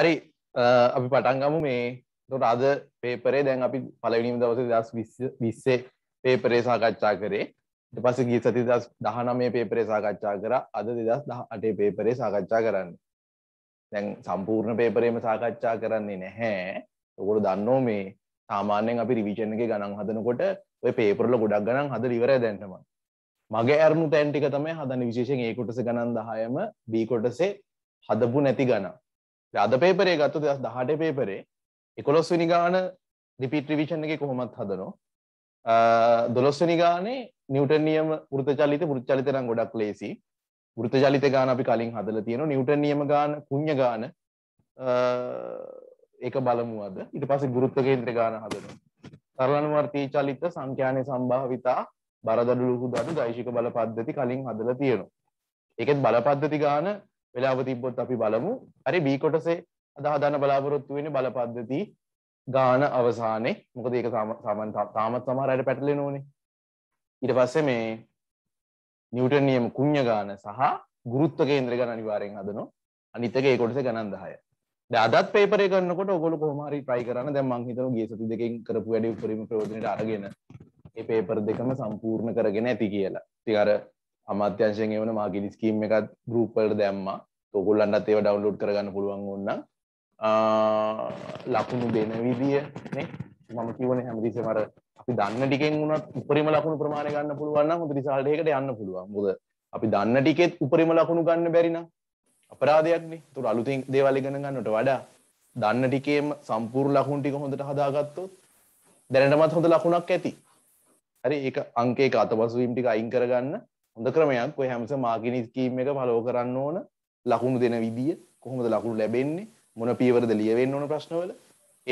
හරි අපි පටන්ගමු මේ තොට අද පේපරේ දැන් අපි පලවිනිම දවස දස් විස්සේ පේපරේ සාකච්ඡා කරේ පස ගී සති දස් දහනමේ පේපරේ සාකච්ඡා කර අද දෙදස් දහ අටේ පේපරේ සාකච්ඡා කරන්න දැන් සම්පූර්ණ පේපරේම සාකච්ඡා කරන්නේ නැහැ ඔකොට දන්නෝ මේ සාමාන්‍යයෙන් අපි රිවිචන් එක ගණන් හදනකොට ඔය පේපරල ගොඩක් ගණන් හද ඉවර දැන්ටම මගේ ඇරනු තැන්ටික තමයි හදන විශේෂෙන් ඒකොටස ගණන් දහයම බීකොටසේ හදපු නැති ගණන් අද පේපරේ ගත්තු දෙදස් දහට පේපරේ එකොලොස්වනි ගාන රිපිට රිවිෂන් එක කොහොමත් හදනවා දොළොස්වනි ගානේ නිියටනියම ෘතචලිත පුෘච්චලිතරම් ගොඩක් ලේසි ෘතජලිත ගාන අපි කලින් හදල තියෙන නිියටනියම ගාන කුණ්්‍ය ගාන ඒක බලමුවද ඉට පස ගුරුත්ත කේන්ත්‍ර ගාන හදන තරලනුවර්තී චලිත සංඛ්‍යානය සම්භාවිතා බරදඩලුහු දඩු දයිශික බල පද්ධති කලින් හදල තියෙනවා එකත් බලපද්ධති ගාන වෙලාව තිබ්බොත් අපි බලමු. හරි B කොටසේ අද හදන්න බලාපොරොත්තු වෙන්නේ බලපද්ධති ගාන අවසානයේ. මොකද ඒක සාමාන්‍ය තාමත් සමහර අය පැටලෙනෝනේ. ඊට පස්සේ මේ නිව්ටන් නියම කුණ්‍ය ගාන සහ ගුරුත්ව කේන්ද්‍ර ගාන අනිවාර්යෙන් හදනවා. අනිත් එක ඒ කොටසේ ගණන් 10යි. දැන් අදත් පේපරේ කරනකොට ඔයගොල්ලෝ කොහොම හරි try කරන්න. දැන් මම හිතනවා ගිය සති දෙකෙන් කරපු වැඩේ උපරිම ප්‍රයෝජනෙට අරගෙන මේ පේපර් දෙකම සම්පූර්ණ කරගෙන ඇති කියලා. ඉතින් අර අමාත්‍යංශයෙන් එවන මාකිටි ස්කීම් එකත් ගරුප්වලට දැම්මා තොකුල්ලන්නත් ඒව ඩවන්ලෝඩ් කරගන්න පුළුවන් ඕන්න ලකුණු දෙන විදිය මම කිවන හැමතිස මර අපි දන්න ටිකෙන් වුණත් උපරිම ලකුණු ප්‍රමාණය ගන්න පුළුවන් හොඳ රිසාල්ටයකට යන්න පුළුවන් මුද අපි දන්න ටිකෙත් උපරිම ලකුණු ගන්න බැරින අපරාධයක්නේ තුර අලුතින් දේවල් ඉගෙන ගන්නට වඩා දන්න ටිකේම සම්පූර් ලකුණ ටික හොඳට හදාගත්තොත් දැනටමත් හොඳ ලකුණක් ඇති හරි ඒ අංකේ අතපසුවීම් ටික අයින් කරගන්න හොඳ ක්‍රමයක් ඔය හැමස මාගිනි ස්කීම් එක පලෝ කරන්න ඕන ලකුණු දෙන විදිිය කොහොමද ලකුණු ලැබෙන්නේ මොන පීවරද ලියවෙන්න ඕන ප්‍රශ්නවල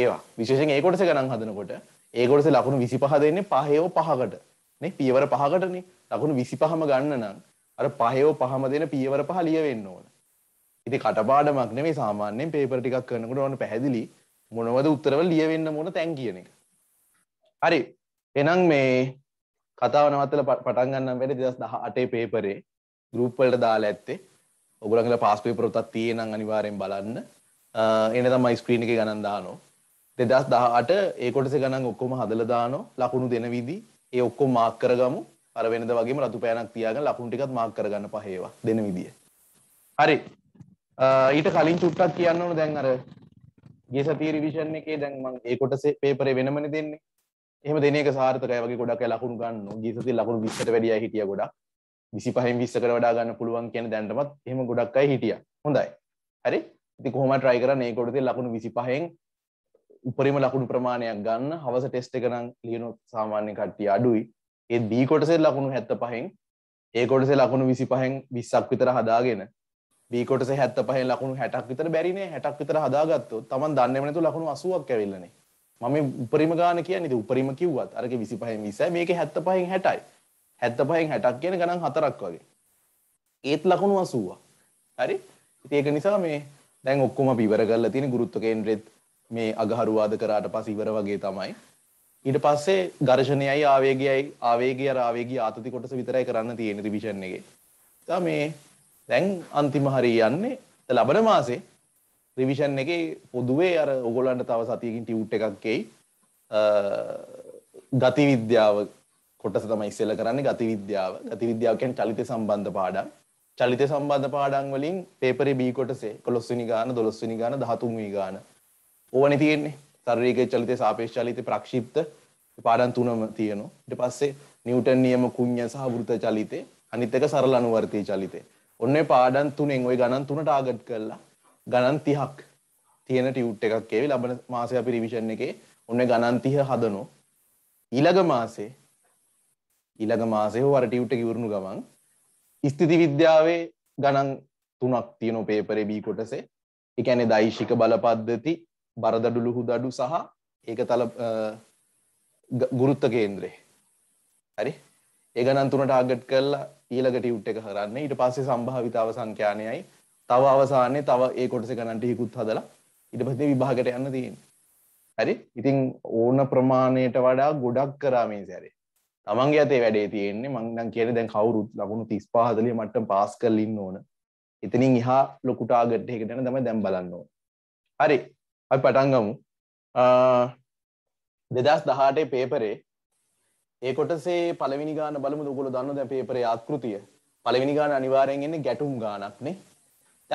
ඒවා විශේෂෙන් ඒ කොටස ගණන් හදනකොට ඒ කොටස ලකුණු විසි පහ දෙන්නේ පහයෝ පහකට නේ පියවර පහකටනේ ලකුණු විසි පහම ගන්න නම් අර පහයෝ පහම දෙන පියවර පහ ලියවෙන්න ඕන ඉති කටපාඩමක් නෙමේ සාමාන්‍යයෙන් පේපර ටිකක් කරනකට ඕන පැහැදිලි මොනවද උත්තරව ලියවෙන්න මොන තැන් කියන එක හරි එනම් මේ කතාව නවත්තල පටන් ගන්න වැඩ දෙදස් දහ අටේ පේපරේ ගරුප්වලට දාලා ඇත්තේ ඔගුලගල පාස්පේ පොරොතත් තියෙනම් අනිවාරයෙන් බලන්න එන තමයි ස්ක්‍රීණ එක ගණන් දානෝ දෙදස් දහට ඒකොටස ගණන් ඔක්කොම හදල දානෝ ලකුණු දෙන විදි ඒ ඔක්කො මාක් කරගමු අර වෙනද වගේම රතු පෑනක් තියාග ලකුණ ටිකත් මාක් කරගන්න පහේවා දෙන විදිිය හරි ඊට කලින් චුට්ටක් කියන්න ඕන දැන් අර ගේ සතිය රිවිෂන් එකේ දැන් මං ඒ කොටසේ පේපරේ වෙනමනේ දෙන්නේ එහම දෙනක සාර්ථකය වගේ ගොඩක් ලකුණු ගන්න ගීසති ලකුණු විස්සට වැඩිය හිටිය ගොඩක් විසි පහෙන් විස්ස කර වඩා ගන්න පුළුවන් කියන දැන්ටමත් එහම ගොඩක් අයි හිටිය හොඳයි හරි ති කොහම ට්‍රයි කරන ඒ ගොඩති ලකුණු විසි පහෙන් උපරිම ලකුණු ප්‍රමාණයක් ගන්න හවස ටෙස්ට එකනම් ලියනු සාමාන්‍ය කට්ටිය අඩුයි ඒත් බී කොටසේ ලකුණු හැත්ත පහෙන් ඒ කොටසේ ලකුණු විසි පහෙන් විස්සක් විතර හදාගෙන බී කොටසේ හැත්ත පහෙන් ලකුණු හැටක් විතර බැරිනේ හැටක් විතර හදාගත්තු තමන් දන්නවනතු ලකුණු අසුවක් ඇවිල්ලනේ මම මේ උපරිම ගාන කියන්නේ ඉතින් උපරිම කිව්වත් අරක 25න් 20යි මේකේ 75න් 60යි 75න් 60ක් කියන ගණන් හතරක් වගේ ඒත් ලකුණු 80ක් හරි ඉතින් ඒක නිසා මේ දැන් ඔක්කොම අපි ඉවර කරලා තියෙන ගුරුත්ව කේන්ද්‍රෙත් මේ අගහරුවාද කරාට පස්සේ ඉවර වගේ තමයි ඊට පස්සේ ඝර්ෂණයයි ආවේගයයි ආවේගය අර ආවේගී ආතති කොටස විතරයි කරන්න තියෙන රිවිෂන් එකේ. ඉතින් මේ දැන් අන්තිම හරිය යන්නේ ලබන මාසේ ්‍රවිෂන් එක පොදුවේ අර ඔගොලන්ට තව සතියකින් ටියුට් එකක්කෙයි ගති විද්‍යාව කොටස තම ඉස්සෙල කරන්නේ ගති විද්‍යාව ගති විද්‍යාවකෙන් චලිත සම්බන්ධ පාඩම් චලිත සම්බන්ධ පාඩම් වලින් පේපරේ B කොටසේ 15 වෙනි ගාන 12 වෙනි ගාන 13 වෙනි ගාන ඕවනේ තියෙන්නේ ශරීරික චලිත සාපේක්ෂ චලිත ප්‍රක්ෂිප්ත පාඩම් තුනම තියෙනවා ඊට පස්සේ නිව්ටන් නියම කුඤ්ඤ සහ වෘත චලිතේ අනිත් එක සරල අනුවර්තී චලිතේ ඔන්නේ පාඩම් තුනෙන් ওই ගණන් තුන ටාගට් කරලා ගණන් 30ක් තියෙන ටියුට් එකක් ඒවි ලබන මාසේ අපි රිවිෂන් එකේ ඔන්න ගණන් 30 හදනෝ ඊළඟ මාසේ ඊළඟ මාසේ හෝ අර ටියුට් එක ඉවරනු ගමන් ස්ථಿತಿ විද්‍යාවේ ගණන් තුනක් තියෙනවා පේපරේ B කොටසේ ඒ කියන්නේ දෛශික බල පද්ධති බරදඩු ලුහුදඩු සහ ඒක තල ගුරුත්ත කේන්ද්‍රේ හරි ඒ ගණන් තුනට ආගට් කරලා ඊළඟ ටියුට් එක කරන්නේ ඊට පස්සේ සම්භාවිතාව සංඛ්‍යානයයි තව අවසානයේ තව ඒ කොටස ගණන්ට හිකුත් හදලා ඊට පස්සේ විභාගයට යන්න තියෙන්නේ. හරි? ඉතින් ඕන ප්‍රමාණයට වඩා ගොඩක් කරා මේ සැරේ. තමන්ගේ අතේ වැඩේ තියෙන්නේ මං නම් කියන්නේ දැන් කවුරුත් ලකුණු 35 40 මට්ටම් පාස් කරලා ඉන්න ඕන. එතනින් එහා ලොකු ටාගට් එකකට යන තමයි දැන් බලන්න ඕන. හරි. අපි පටන් ගමු. දෙදස් දහටේ පේපරේ ඒ කොටසේ පළවෙනි ගාන බලමු ඔයගොල්ලෝ දන්නවා දැන් පේපරේ ආකෘතිය පළවෙනි ගාන අනිවාර්යෙන් එන්නේ ගැටුම් ගානක්නේ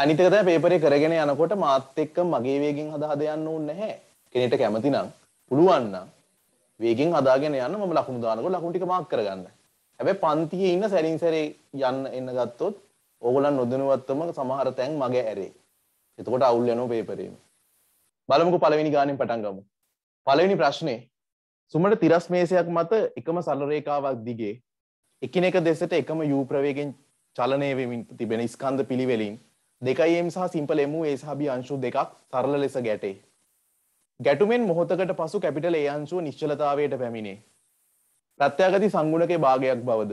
අනිතක තමයි පේපරේ කරගෙන යනකොට මාත් එක්ක මගේ වේගෙන් හදා හදා යන්න ඕනේ නැහැ. කෙනෙක්ට කැමති නම් පුළුවන් නම් වේගෙන් හදාගෙන යන්න මම ලකුණු දානකොට ලකුණු ටික මාක් කරගන්න. හැබැයි පන්තියේ ඉන්න සැරින් සැරේ යන්න එන්න ගත්තොත් ඕගොල්ලන් නොදැනුවත්වම සමහර තැන් මගේ ඇරේ. එතකොට අවුල් යනවා පේපරේම. බලමුකෝ පළවෙනි ගානෙන් පටන් ගමු. පළවෙනි ප්‍රශ්නේ සුමට තිරස් මේසයක් මත එකම සරල රේඛාවක් දිගේ එකිනෙක දෙසට එකම යූ ප්‍රවේගයෙන් චලනය වෙමින් තිබෙන ස්කන්ධ පිළිවෙලින් දෙකයිම් සහ සිම්පල එමු ඒ සහබි අංශු දෙකක් සරල ලෙස ගැටේ. ගැටුමෙන් මොහොතකට පසු කැපිටල ඒ අංශුව නිශ්චලතාවයට පැමිණේ. ප්‍රත්‍යාගති සංගුණකේ භාගයක් බවද.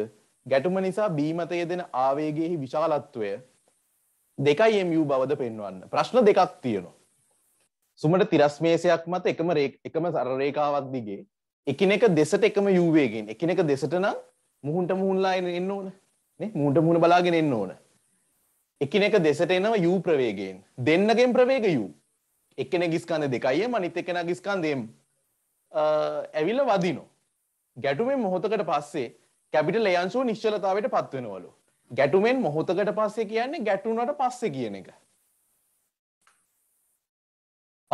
ගැටුම නිසා බීමතය දෙන ආවේගයෙහි විශාලත්වය දෙකයි MU බවද පෙන්වන්න. ප්‍රශ්න දෙකක් තියෙනවා. සුමට තිරස්මේසයක් මත එකම එකම සරරේකාවක් දිගේ එකිනෙක දෙසට එකම යුවේගෙන් එකිනෙක දෙසට නම් මුහුන්ට මුහුන්ලා එන්න ඕන මුහුන්ට මුහුණ බලාගෙන එන්න ඕන එකිනෙක දෙසට එනවා යූ ප්‍රවේගයෙන් දෙන්නගෙන් ප්‍රවේග යූ එකන ගිස්කන්ද දෙකයිය මනිත එකෙන ගිස්කන්දයම් ඇවිල්ල වදිනෝ ගැටුමෙන් මොහොතකට පස්සේ කැපිටල් ලයන්සූ නිශ්චලතාවට පත්වෙනවලු ගැටුමෙන් මොහොතකට පස්සේ කියන්නේ ගැටුනට පස්සේ කියන එක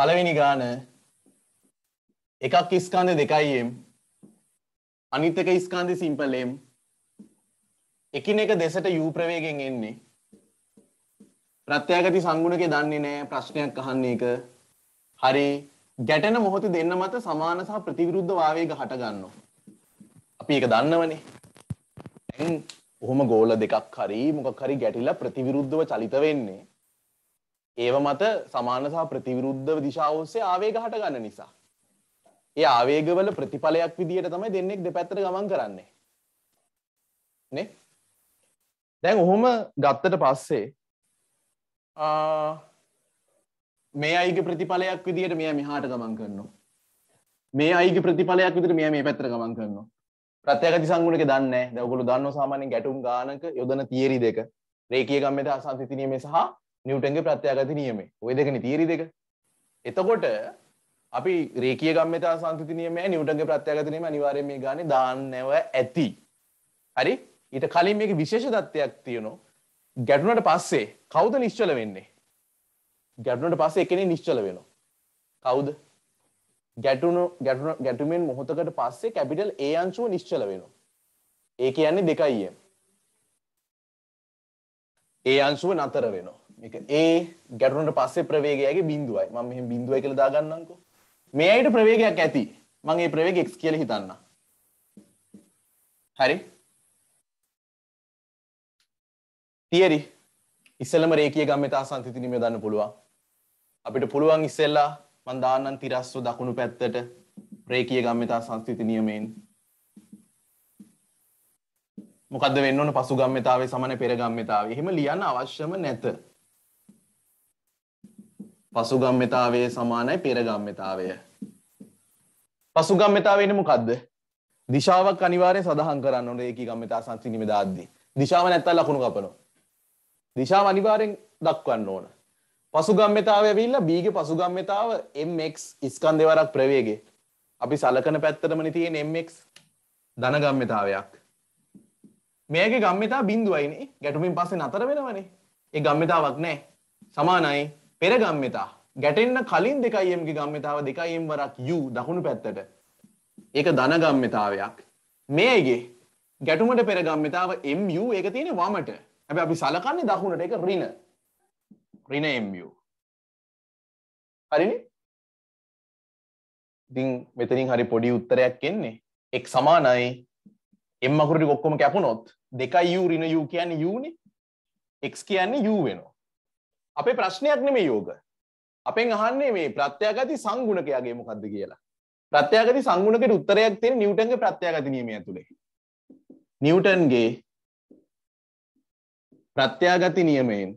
පලවෙනි ගාන එකක් ඉස්කන්ද දෙකයිම් අනිතක ඉස්කන්දි සිම්පලේම් එකිනෙක දෙසට යූ ප්‍රවේගෙන් එන්නේ ප්‍රත්‍යගති සංගුණකේ දන්නේ නැහැ ප්‍රශ්නයක් අහන්නේ එක. හරි ගැටෙන මොහොතේ දෙන්න මත සමාන සහ ප්‍රතිවිරුද්ධ වාවේග හට ගන්නවා. අපි ඒක දන්නවනේ. දැන් ඔහොම ගෝල දෙකක් හරි මොකක් හරි ගැටිලා ප්‍රතිවිරුද්ධව චලිත වෙන්නේ. ඒව මත සමාන සහ ප්‍රතිවිරුද්ධ දිශාව ඔස්සේ ආවේග හට ගන්න නිසා. ඒ ආවේගවල ප්‍රතිඵලයක් විදිහට තමයි දෙන්නෙක් දෙපැත්තට ගමන් කරන්නේ. නේ? දැන් ඔහොම ගත්තට පස්සේ මේ අයිගේ ප්‍රතිඵලයක් විදිහට මෙය මෙහාට ගමන් කරනවා. මේ අයිගේ ප්‍රතිඵලයක් විදිහට මෙය මේ පැත්තට ගමන් කරනවා. ප්‍රත්‍යගති සංගුණක දන්නේ නැහැ. ඔයගොල්ලෝ දන්නවා සාමාන්‍යයෙන් ගැටුම් ගානක යොදන තියරි දෙක. රේඛීය ගම්මෙත අසන්තිති නියමය සහ නිව්ටන්ගේ ප්‍රත්‍යගති නියමය. ওই දෙකනේ තියරි දෙක. එතකොට අපි රේඛීය ගම්මෙත අසන්තිති නියමය නිව්ටන්ගේ ප්‍රත්‍යගති නියමය අනිවාර්යයෙන් මේ ගානේ දාන්නව ඇති. හරි? ඊට කලින් මේකේ විශේෂ தත්ත්වයක් තියෙනවා. ගැටුණට පස්සේ කවුද නිශ්චල වෙන්නේ ගැටුණට පස්සේ එකනේ නිශ්චල වෙනවා කවුද ගැටුණු ගැටුණ ගැටුමෙන් මොහොතකට පස්සේ කැපිටල් ඒ අංශුව නිශ්චල වෙනවා ඒ කියන්නේ දෙකයි ඒ අංශුව නතර වෙනවා ඒ ගැටුණට පස්සේ ප්‍රවේගයගේ බිඳුවයි මම මෙහෙම බිඳුවයි කියලා දාගන්නම්කෝ මේ අයිට ප්‍රවේගයක් ඇති මම ඒ ප්‍රවේගය x කියලා හිතන්න හරි තියරි ඉස්සලම රේකිය ගම්මතා සංතිතිනීම දන්න පුළුවන් අපිට පුළුවන් ඉස්සෙල්ලා මන්දාන්නන් තිරස්ව දකුණු පැත්තට රේකිය ගම්මතා සංස්කෘති නියමයෙන් මොකද වෙන්න පසු ගම්මතාවේ සමන පෙරගම්මතාව එහෙම ලියන්න අවශ්‍යම නැත පසුගම්මතාවේ සමානයි පෙරගම්මතාවය පසුගම්මතාවේන මොකක්ද දිශාවක් අනිවාරය සඳහන් කරන්න රේකී ගම්මතා සංස්තිනිම දාද්දී දිශාව නැත්තල් ලකුණු කපනවා දිශාව අනිවාරෙන් දක්වන්න ඕන පසුගම්මතාව ඇවිල්ල බීග පසුගම්මතාව එක් ඉස්කන් දෙවරක් ප්‍රවේගේ අපි සලකන පැත්තටමනි තියෙන් එක් ධනගම්මතාවයක් මේක ගම්මතා බින්දුවයිනේ ගැටුමින් පස්සේ නතර වෙනවනේ ඒ ගම්මතාවක් නෑ සමානයි පෙරගම්මතා ගැටෙන්න කලින් දෙකයිම්ගේ ගම්මතාව දෙකයිම් වරක් යු දකුණු පැත්තට ඒක ධනගම්මතාවයක් මේගේ ගැටුමට පෙරගම්මතාව එම්U ඒක තියෙන වමට හැබැ අපි සලකන්නේ දකුණට එක රින රින එම්බ හරිනි ඉතින් මෙතනින් හරි පොඩි උත්තරයක් එන්නේ එක් සමානයි එම්මකුරටි ඔක්කොම කැපුණොත් දෙකයි යු රින යු කියන්න යුනි එක් කියන්නේ යු වෙනවා අපේ ප්‍රශ්නයක් නෙමේ යෝග අපෙන් අහන්නේ මේ ප්‍රත්‍යගති සංගුණකයාගේ මොකක්ද කියලා ප්‍රත්‍යගති සංගුණකට උත්තරයක් තියෙන නිවටන්ගේ ප්‍රත්‍යගති නියමය ඇතුළේ නිවටන්ගේ ප්‍රත්‍යාගති නියමයෙන්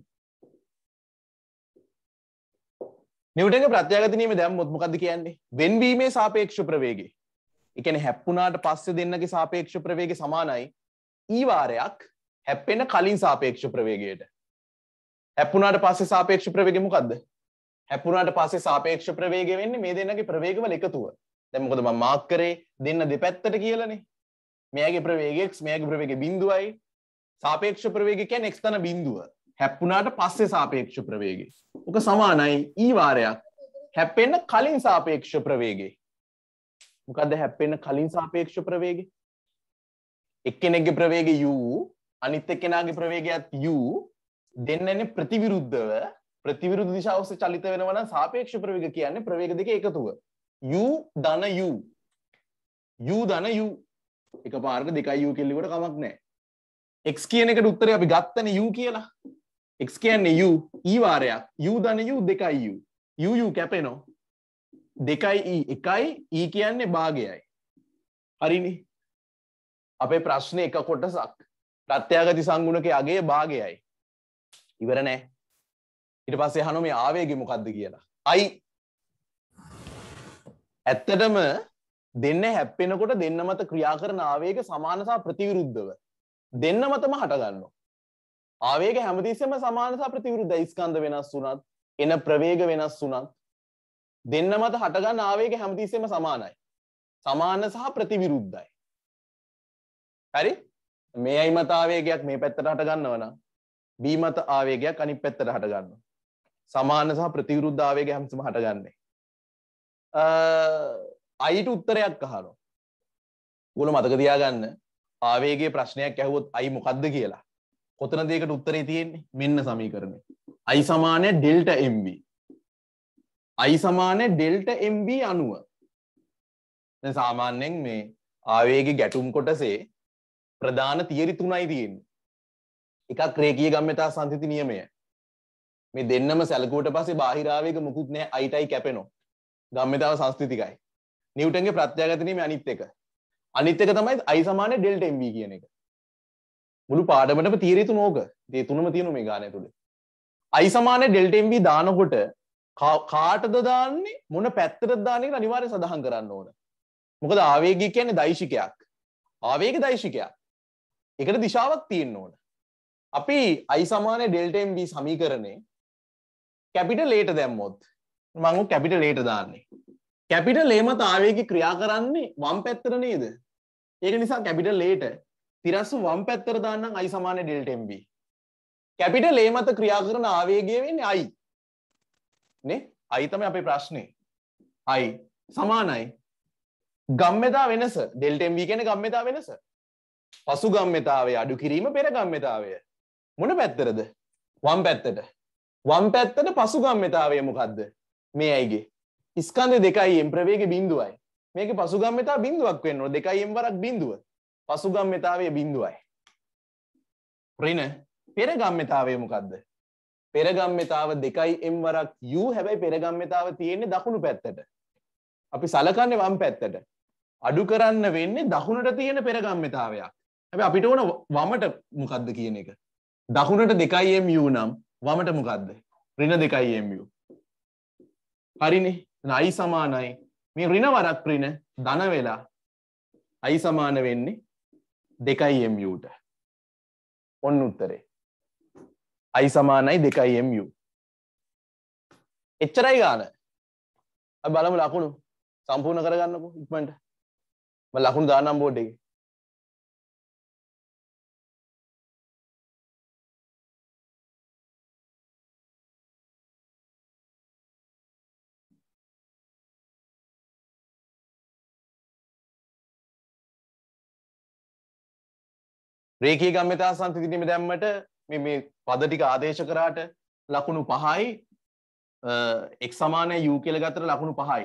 නිවටක ප්‍රත්‍යාගති නීම දැම්මුත් මොකද කියන්නේ වෙන්වීමේ සාපේක්ෂ ප්‍රවේගේ එකන හැප්පුනාට පස්ස දෙන්නගේ සාපේක්ෂ ප්‍රවේග සමානයි ඊවාරයක් හැප්පෙන කලින් සාපේක්ෂ ප්‍රවේගයට හැප්පුනාට පස්සේ සාපේක්ෂ ප්‍රවේගමකක්ද හැපුනාට පස්සේ සාපේක්ෂ ප්‍රවේග වෙන්න මේ දෙන්නගේ ප්‍රවේගවල එකතුව දැමකොද මාක්කරේ දෙන්න දෙපැත්තට කියලනේ මේගේ ප්‍රවේගෙක් මේගේ ප්‍රවේග බිඳුවයි සාපේක්ෂ ප්‍රවේග කියැන එක්ස්තන බින්දුව හැප්පුනාට පස්සේ සාපේක්ෂ ප්‍රවේගේ ඕක සමානයි ඊවාරයක් හැප්පෙන්න්න කලින් සාපේක්ෂ ප්‍රවේගේ මොකද හැප්පෙන්න්න කලින් සාපේක්ෂ ප්‍රවේග එක්කෙනෙක්ගේ ප්‍රවේග යූ අනිත්ත කෙනගේ ප්‍රවේගයක් යූ දෙන්නන ප්‍රතිවිරුද්ධව ප්‍රතිවිරුද්ධ දිශාවස චලිත වෙනවන සාපේක්ෂ ප්‍රවේග කියන්නේ ප්‍රවේග දෙක එකතුව යු දන යු යු දන යු එක පාර්ග දෙකයි යු කෙල්ලිවට කමක් නෑ එක් කියන එකට උත්තරේ අපි ගත්තන යු කියලා එක් කියන්නේ යු ඊවාරයක් e යු දන යු දෙකයි යු යුයු කැපෙනෝ දෙකයි e, එකයි ඊ e කියන්නේ භාගයයි හරිනි අපේ ප්‍රශ්නය එක කොටසක් ප්‍රත්‍යාගති සංගුණක අගේ භාගයයි ඉවර නෑ ඉට පස්සේ හනු මේ ආවේගෙ මොකක්ද කියලා අයි ඇත්තටම දෙන්න හැප්පෙනකොට දෙන්න මත ක්‍රියා කරන ආවේග සමානසා ප්‍රතිවිරුද්ධව දෙන්න මතම හටගන්න. ආවේග හැමතිස්සම සමානසා ප්‍රතිවරුද්ධ ඉස්කන්ද වෙනස් වුනත් එන ප්‍රවේග වෙනස් වුනත් දෙන්න මත හටගන්න ආවේග හැමතිස්සම සමානයි. සමාන සහ ප්‍රතිවිරුද්ධයි. හරි මේ අයිමත ආවේගයක් මේ පැත්තට හටගන්න වන බීමත ආවේගයක් අනි පැත්තට හටගන්න. සමාන සහ ප්‍රතිවිරුද්ධ ආවේග හැමසම හටගන්නේ. අයිට උත්තරයක් අහනෝ. ගොල මතක තියාගන්න ආවේගේ ප්‍රශ්නයක් ඇහුවොත් අයි මොකක්ද කියලා කොතන දෙකට උත්තරේ තියෙන්නේ මෙන්න සමීකරණය අයි සමානය ඩෙල්ට MB අයි සමානය ඩෙල්ට MB අනුව සාමාන්‍යයෙන් මේ ආවේගේ ගැටුම් කොටසේ ප්‍රධාන තියරි තුනයි තියෙන්නේ එකක් ක්‍රේකිය ගම්මතා සංතිති නියමය මේ දෙන්නම සැලකුවට පස්සේ බාහිරාවේක මුකුත් නෑ අයිටයි කැපෙනෝ ගම්මතාව සංස්කෘතිකයි නිවටන්ගේ ප්‍රත්‍යාගතනීම අනිත් එක අනිත්තක තමයි අයිසමානය ඩෙල්ට එම්ව කියන එක මුළු පාඩමට තීරතු නෝක දේ තුනම තියනු මේ ගානය තුළේ අයිසමානය ඩෙල්ටම්බ දානකොට කාටද දාන්නේ මොන පැත්තර දානක අනිවාරය සඳහන් කරන්න ඕන මොකද ආවේග කියන්නේ දයිශිකයක් ආවේග දයිශිකයක් එකට දිශාවක් තියෙන් ඕන අපි අයිසමානය ඩෙල්ටම්බ සමීකරණය කැපිට ලේට දැම්මොත් මංු කැපිට ලේට දාන්නේ කැපිට ලේම තාවයකි ක්‍රියා කරන්නේ වම් පැත්තර නේද ඒක නිසා කැපිට ලේට තිරස්සු වම් පැත්තර දාන්න අයි සමාන ඩෙල්ටම්බ කැපිට ලේමත ක්‍රියා කරන ආවේගය වෙන්නේ අයි නේ අයිතම අපේ ප්‍රශ්නය අයි සමානයි ගම්මතා වෙනස ඩෙල්ටම්බ කෙන ගම්මතා වෙනස පසු ගම්මතාවේ අඩු කිරීම පෙර ගම්මතාවය මොන පැත්තරද වම් පැත්තට වම් පැත්තට පසු ගම්මතාවය මොකක්ද මේ අයිගේ ස්කන්ධ දෙකයි එම් ප්‍රවේග බිඳුවයි මේක පසුගම්මතා බිඳුවක් වෙන්න දෙකයි එම් වරක් බිඳුව පසුගම්මතාවය බිඳුවයි රින පෙරගම්මතාවය මොකක්ද පෙරගම්මතාව දෙකයි එම් වරක් යූ හැබැයි පෙරගම්මතාව තියෙන්නේ දකුණු පැත්තට අපි සලකන්න වම් පැත්තට අඩු කරන්න වෙන්නේ දකුණට තියෙන පෙරගම්මතාවයක් හැබැයි අපිට ඕන වමට මොකක්ද කියන එක දකුණට දෙකයි එම් යූ නම් වමට මොකක්ද රින දෙකයි එම් යූ හරිනේ අයි සමානයි මේ රින වරක් රින දන වෙලා අයි සමාන වෙන්නේ දෙකයි එම්ට ඔන්න උත්තරේ අයි සමානයි දෙකයි එම් එච්චරයි ගාන බලමු ලකුණු සම්පූර්ණ කරගන්නකු ඉක්මට ලකුණු දානම් බෝඩ්ඩගේ රේඛී ගම්මිතා සංතිතිනීම දැම්මට මේ පද ටික ආදේශ කරාට ලකුණු පහයි එක් සමානය යූ කියල ගතර ලකුණු පහයි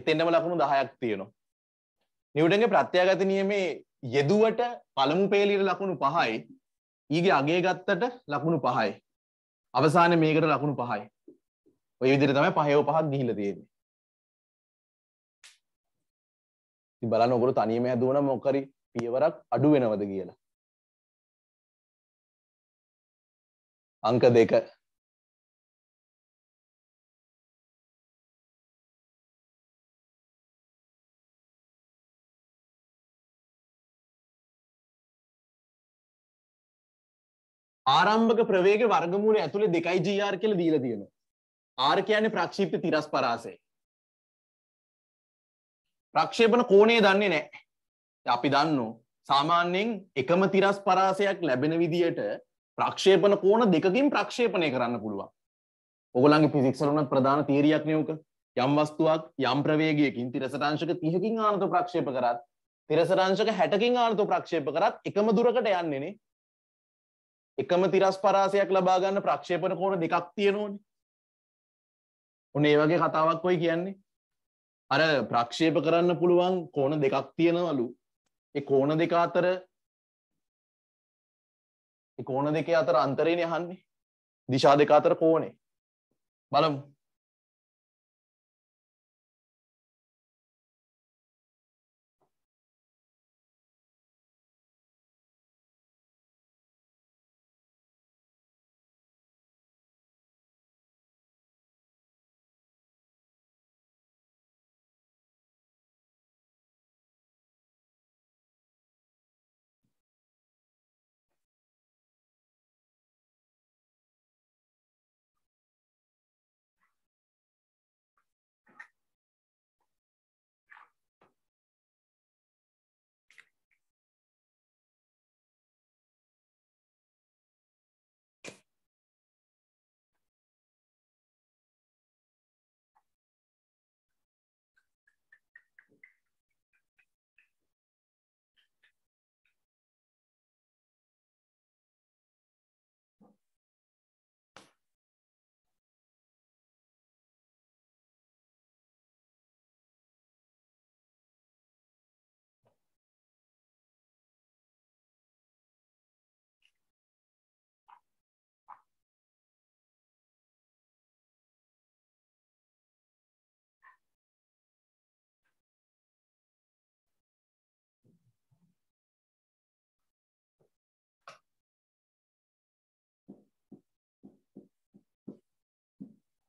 එතෙන්ටම ලකුණු දහයක් තියෙනවා නිවටගේ ප්‍රත්‍යාගත නියමේ යෙදුවට පළමු පේලීට ලකුණු පහයි ඊගේ අගේ ගත්තට ලකුණු පහයි අවසාන මේකට ලකුණු පහයි ඔය විදිර තමයි පහයෝ පහක් ගිහිල තියෙන්නේ බලන්න ඔගුරු තනීම හැදුවන මොකරි පියවරක් අඩු වෙනවද කියලා අංක දෙක ආරම්භක ප්‍රවේග වර්ගමූලය ඇතුළේ දෙකයි ජීආර් කියලා දීලා තියෙනවා. ආර් කියන්නේ ප්‍රක්ෂේපිත තිරස් පරාසය. ප්‍රක්ෂේපණ කෝණය දන්නේ නැහැ. අපි දන්නෝ සාමාන්‍යයෙන් එකම තිරස් පරාසයක් ලැබෙන විදියට ප්‍රක්ෂේපන කෝන දෙකින් ප්‍රක්ෂේපනය කරන්න පුළුවන් ඔගලන්ගේ පිසික්සලුනත් ප්‍රධාන තේරයක් නියෝක යම් වස්තුවක් යම් ප්‍රවේගයකින් තිරසටංශක තිහකින් ආනත ප්‍රක්ෂේප කරත් තිරසටංශක හැටකින් ආනත ප්‍රක්ෂේප කරත් එකම දුරකට යන්නේනේ එකම තිරස් පරාසයක් ලබාගන්න ප්‍රක්ෂේපන කෝන දෙකක් තියෙනෝනි උන ඒ වගේ කතාවක් කොයි කියන්නේ අර ප්‍රක්ෂේප කරන්න පුළුවන් කෝන දෙකක් තියෙනවලු ඒ කෝන දෙක අතර කෝන දෙක අතර අන්තරේනය හන්නේ දිශා දෙක අතර කෝනේ බලමු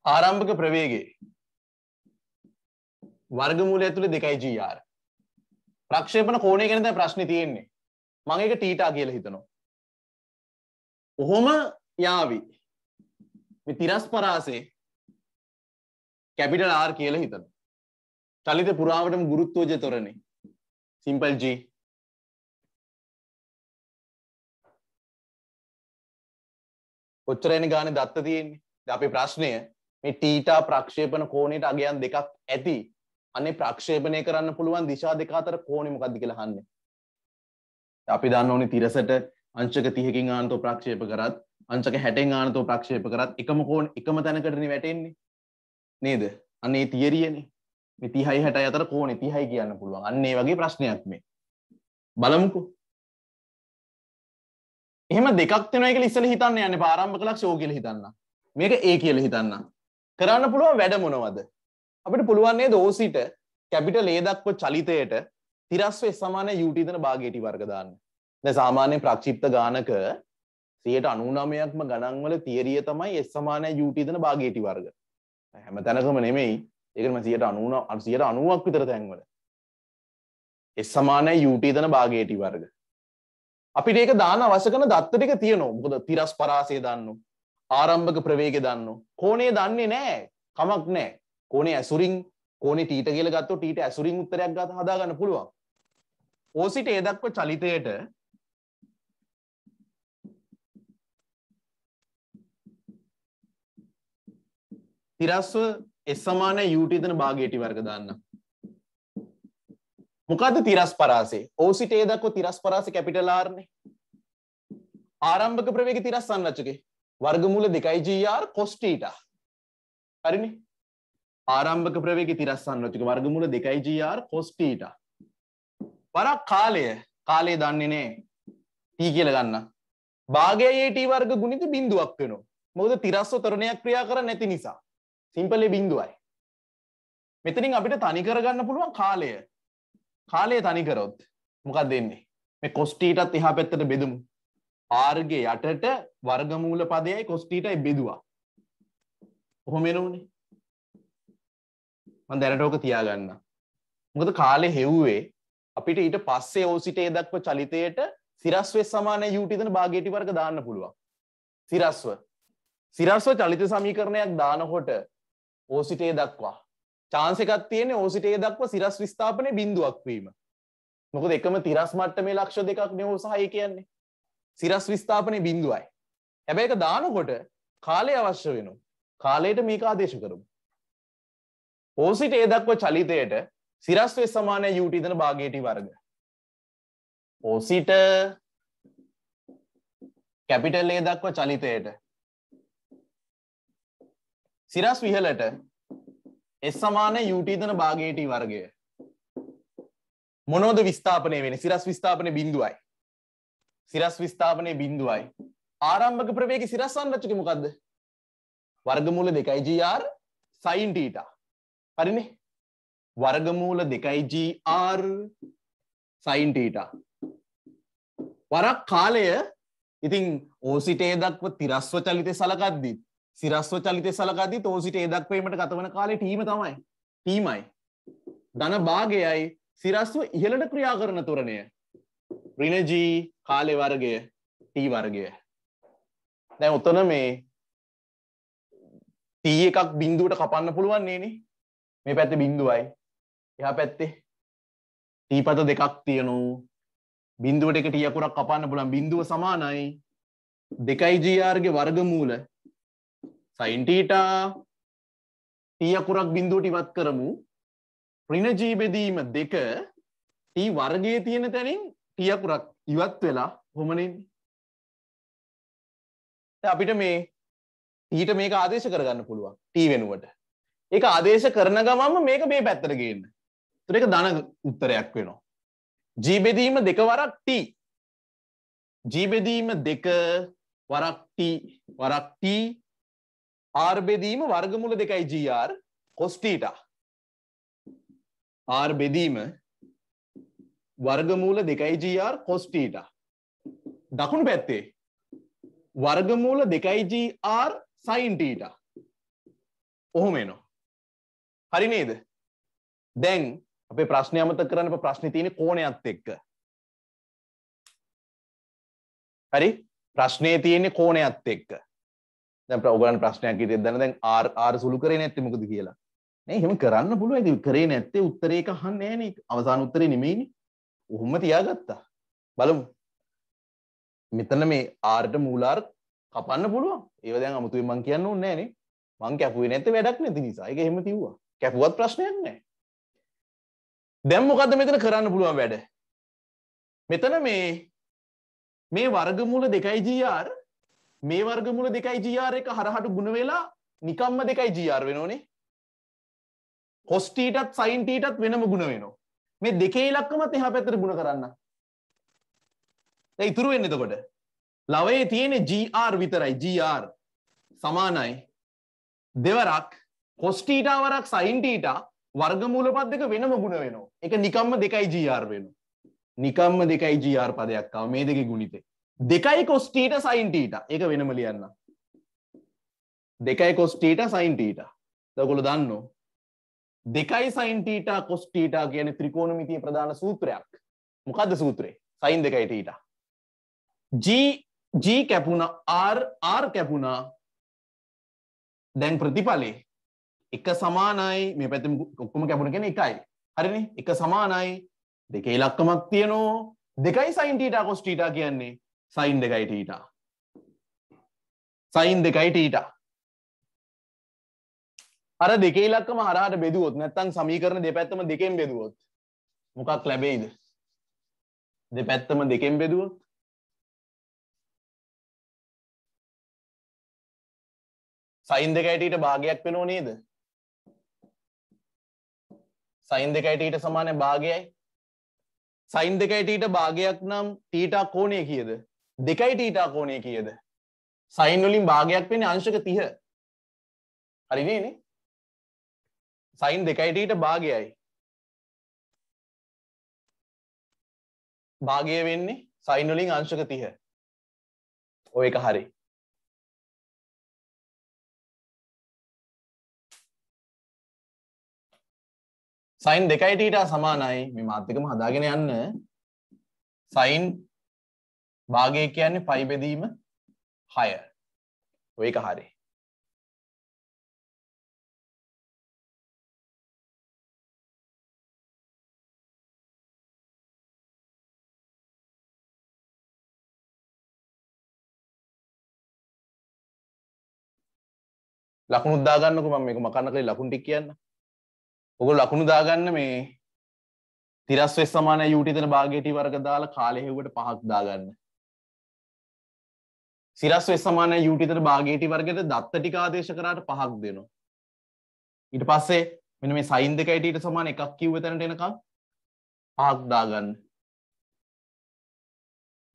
ආරම්භක ප්‍රවේගේ වර්ගමූල ඇතුළේ දෙකයි ජීආර් ප්‍රක්ෂේපන කෝණය ගැන දැන් ප්‍රශ්නේ තියෙන්නේ මම ඒක ටීටා කියලා හිතනවා ඔහොම යාවි මේ තිරස්පරාසේ කැපිටල් R කියලා හිතනවා චලිත පුරාවටම ගුරුත්වෝජය තොරණේ සිම්පල් G ඔච්චර එන ගානේ දත්ත තියෙන්නේ දැන් අපේ ප්‍රශ්නය මේ ටීටා ප්‍රක්ෂේපන කෝණයට අගයන් දෙකක් ඇති අනේ ප්‍රක්ෂේපණය කරන්න පුළුවන් දිශා දෙක අතර කෝණය මොකක්ද කියලා අහන්නේ. අපි දන්න ඕනේ තිරසට අංශක 30කින් ආනතෝ ප්‍රක්ෂේප කරත් අංශක 60න් ආනතෝ ප්‍රක්ෂේප කරත් එකම කෝණ එකම තැනකටනේ වැටෙන්නේ. නේද? අනේ තියරියනේ. මේ 30යි 60යි අතර කෝණය 30යි කියන්න පුළුවන්. අන්න ඒ වගේ ප්‍රශ්නයක් මේ. බලමුකෝ. එහෙම දෙකක් තියෙනවා කියලා ඉස්සෙල්ලා හිතන්න යන්නේ ආරම්භක ලක්ෂ ඕ කියලා හිතන්න. මේක ඒ කියලා හිතන්න. කරන්න පුළුවන් වැඩ මොනවද අපිට පුළුවන්න්නේ දෝසිට කැපිට ලේදක්ව චලිතයට තිරස්වේ සමානය යුටීතන භාගේටි වර්ගදාන්න දැ සාමාන්‍ය ප්‍රක්ෂිප්ත ගානක සියට අනුනමයක්ම ගණන්වල තිේරිය තමයි එස් සමානය යුටීතන භාගේටි වර්ග හැම තැනකම නෙමෙයි ඒකම සියට අනුන අසියට අනුවක් විතර තැන්වල එස් සමානය යුටීතන භාගේටි වර්ග අපිට ඒක දාන අවශකන දත්තටික තියනවා බොද තිරස් පරාසේ දන්නවා ආරම්භක ප්‍රවේග දන්න. කෝනේ දන්නේ නෑ කමක් නෑ කෝනේ ඇසුරින් කෝනේ ටීට කියල ගත්ත ටීට ඇසුරින් උත්තරයක් ගත හදාගන්න පුළුවන්. ඕසිට ඒදක්ව චලිතයට තිරස්ව එස්සමාන යුටතන භාගේටි වර්ග දන්න. මොකද තිරස් පරාසේ ඕසිට ඒදක්ව තිරස් පරාස කැපිටලාරණේ ආරම්භක ප්‍රවේග තිරස් සංරච්චගේ වර්ගමූල දෙකයි GR cos theta. හරිනේ? ආරම්භක ප්‍රවේගයේ තිරස්සන් රොතික වර්ගමූල දෙකයි GR cos theta. වරක් කාලය කාලය දන්නේ නෑ. t කියලා ගන්න. භාගය AT වර්ග ගුණිත බිඳුවක් වෙනවා. මොකද තිරස්ස තරණයක් ක්‍රියා කරන්නේ නැති නිසා. සිම්පල් ඒ බිඳුවයි. මෙතනින් අපිට තනි කරගන්න පුළුවන් කාලය. කාලය තනි කරොත් මොකක්ද වෙන්නේ? මේ cos theta ත් එහා පැත්තට බෙදමු. ආර්ගේ යටට වර්ගමූල පදයයි කොස්ටීටයි බෙදවා. ඔහොමෙනවනේ මන් දැනටෝක තියාගන්න. මොකද කාලෙ හෙව්වේ අපිට ඊට පස්සේ ඕසිටේ දක්ව චලිතයට සිරස්වේ සමාන යුටිතන භාගටි වර්ග දාන්න පුළුවන්. සිරස්ව. සිරස්ව චලිත සමීකරණයක් දානකොට ඕසිටේ දක්වා. චාන්සකත් තියෙන ඕසිටේ දක්ව සිරස් විස්ථාපනය බිඳුවක් වීම. මොකද එකම තිරස් මට්ට මේ ලක්ෂ දෙකක් නෙවෝ සහය කියන්නේ සිරස් විස්ථාපනය බින්දුවයි. හැබැයි එක දානකොට කාලය අවශ්‍ය වෙනු. කාලයට මේක ආදේශ කරමු. පෝසිට ඒ දක්ව චලිතයට සිරස් වෙස් සමානය යුට ඉදන භාගයටි වර්ග. පෝසිට කැපිටල් ඒ දක්ව චලිතයට සිරස් විහලට එස් සමානය යුට ඉදන භාගයටි වර්ගය. මොනෝද විස්ථාපනය වෙන සිරස් විස්ථාපනය බිඳුවයි සිරස් විස්ථාපනය බිඳුවයි. ආරම්භක ප්‍රවේග සිරස් සංරචක මොකක්ද? වර්ගමූල 2යි GR sin θ. හරිනේ? වර්ගමූල 2යි GR sin θ. වරක් කාලය ඉතින් ඕසිටේ දක්ව තිරස්ව චලිතය සලකද්දි සිරස්ව චලිතය සලකද්දි ඕසිටේ දක්වීමට ගතවන කාලේ ටීම තමයි. ටීමයි. ධන භාගයයි සිරස්ව ඉහළට ක්‍රියා කරන තොරණය රිනජී කාලෙ වර්ගය ටී වර්ගය දැ උතන මේ ටී එකක් බින්දුවට කපන්න පුළුවන් නේනේ මේ පැත්ත බින්දුවයි එහා පැත්තේ ටීපත දෙකක් තියනු බින්දුවට එක ටියකුරක් කපන්න පුළන් බින්දුව සමානයි දෙකයි ජයාර්ගේ වර්ගමූල සයින්ටීටා ටීයකුරක් බින්දුවට ඉවත් කරමු ප්‍රිනජීබෙදීම දෙක ටී වර්ගයේ තියෙන තැනින් කියකුරක් ඉවත් වෙලා හොමනන්නේ අපිට මේ ඊට මේක ආදේශ කරගන්න පුළුවන් ටී වෙනුවට ඒක ආදේශ කරන ගමම මේක මේ පැත්තර ගන්න තුරක දන උත්තරයක් වෙනවා ජීබෙදීම දෙක වරක් ටී ජීබෙදීම දෙක වරක්ටී වරක්ටී ආර්බෙදීම වර්ගමුල දෙකයි ජීR කොස්ටීට ආර් බෙදීම වර්ගමූල දෙකයි ජR කොස්ටීට දකුණු පැත්තේ වර්ගමූල දෙකයි ජR සයින්ටීට ඔහොම එනවා හරි නේද දැන් අපේ ප්‍රශ්නය අමත කරන්න ප්‍රශ්න තියෙන කෝණයත් එක්ක හරි ප්‍රශ්නය තියෙන්නේ කෝණයත් එක්ක දැන් ඔයගලන් ප්‍රශ්නයක් ඉදිරියට දාන දැන් R R සුළු කරේ නැත්තේ මොකද කියලා නේ එහෙම කරන්න පුළුවන් ඉතින් කරේ නැත්තේ උත්තරේ එක අහන්නේ නැහනේ අවසාන උත්තරේ නෙමෙයිනේ උහුම තියාගත්තා බලමු මෙතන මේ ආර්ට මූලාර් කපන්න පුළුවන් ඒව දැන් අමුතුවෙන් මං කියන්න ඕනේ නෑනේ මං කැපුවේ නැත්තේ වැඩක් නැති නිසා ඒක එහෙම තියුවා කැපුවත් ප්‍රශ්නයක් නෑ දැන් මොකද්ද මෙතන කරන්න පුළුවන් වැඩ මෙතන මේ මේ වර්ගමූල 2යි GR මේ වර්ගමූල 2යි GR එක හරහට ගුණ වෙලා නිකම්ම 2යි GR වෙනෝනේ cos θටත් sin θටත් වෙනම ගුණ වෙනවා මේ දෙකේ ඉලක්කමත් එහා පැත්තට ගුණ කරන්න. දැන් ඉතුරු වෙන්නේ එතකොට. ලවයේ තියෙන්නේ GR විතරයි GR සමානයි දෙවරක් cos θ වරක් sin θ වර්ගමූල පද දෙක වෙනම ගුණ වෙනවා. ඒක නිකම්ම 2යි GR වෙනවා. නිකම්ම 2යි GR පදයක් ආව මේ දෙකේ ගුණිතේ. 2යි cos θ sin θ ඒක වෙනම ලියන්න. 2යි cos θ sin θ. ඔයගොල්ලෝ දන්නෝ දෙකයි සයින් ටීට කොස් ටීට කියන ත්‍රිකෝණමිතිය ප්‍රධාන සූත්‍රයක් මොකක්ද සූත්‍රේ සයින් දෙකයි ටීට ජ කැපුණ ආර් කැපුණා දැන් ප්‍රතිඵලේ එක සමානයි මේ පැති ඔක්කොම කැපුණ කෙන එකයි හරිනි එක සමානයි දෙක ඉලක්කමක් තියනෝ දෙකයි සයින් ටීට කොස් ටීට කියන්නේ සයින් දෙකයි ටීට සයින් දෙකයි ටීටා අර දෙකේ ඉලක්කම හරහට බෙදුවොත් නැත්තම් සමීකරණ දෙපැත්තම දෙකෙන් බෙදුවොත් මොකක් ලැබෙයිද දෙපැත්තම දෙකෙන් බෙදුවොත් සයින් දෙක ඇටීට භාගයක් වෙනව නේද සයින් දෙක ඇටීට සමානයි භාගයයි සයින් දෙක ඇටීට භාගයක් නම් තීටා කෝණය කීයද දෙකයි තීටා කෝණය කීයද සයින් වලින් භාගයක් වෙන්නේ අංශක 30 හරි නේනේ සයින් දෙකයිටට භාගයයි භාගය වෙන්නේ සයින්වලින් අංශක තිහ ඔය එක හරි සයින් දෙකයිටට සමානයි මේ මාත්‍යකම හදාගෙන යන්න සයින් භාගය කියන්නේ පයිබෙදීම හය ඔය එක හරි ලකුණු දාගන්නක මම මේක මකන්න කලේ ලකුණු ටික කියන්න ඔගොල්ලෝ ලකුණු දාගන්න මේ තිරස් වෙස් සමාන යූටි දෙන භාගයටි වර්ග දාලා කාලේ හෙව්වට පහක් දාගන්න සිරස් වෙස් සමාන යුටිතර භාගේටි වර්ගයට දත්ත ටික ආදේශ කරාට පහක් දෙනවා. ඊට පස්සේ මෙන්න මේ සයින් දෙකයි ඊට සමාන එකක් කිව්ව තැනට එනකම් පහක් දාගන්න.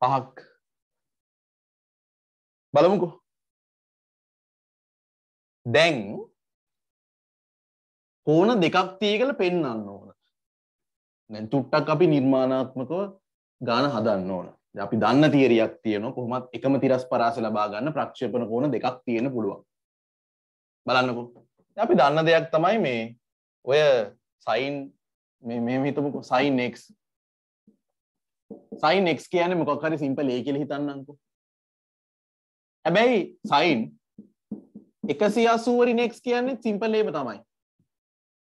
පහක් බලමුකෝ. දැන් කෝන දෙකක් තිය කළ පෙන්න්න ඕන නැන් තුට්ටක් අපි නිර්මාණාත්මකව ගාන හදන්න ඕන අපි දන්න තීරයක් තියන කොහොමත් එකම තිරස් පරාස ලබා ගන්න ප්‍රක්ෂපන කෝන දෙකක් තියෙන පුළුවන් බලන්නකු අපි දන්න දෙයක් තමයි මේ ඔය සයින් මේ හිතමු සයින්ක් සයින්ක් කියන මොකක්හරි සිම්ප ලේ කියල හිතන්නකු හැබැයි සයින් එකසි අසුවරි නෙක්ස් කියන්නේ සිම්පල් ලේබ තමයි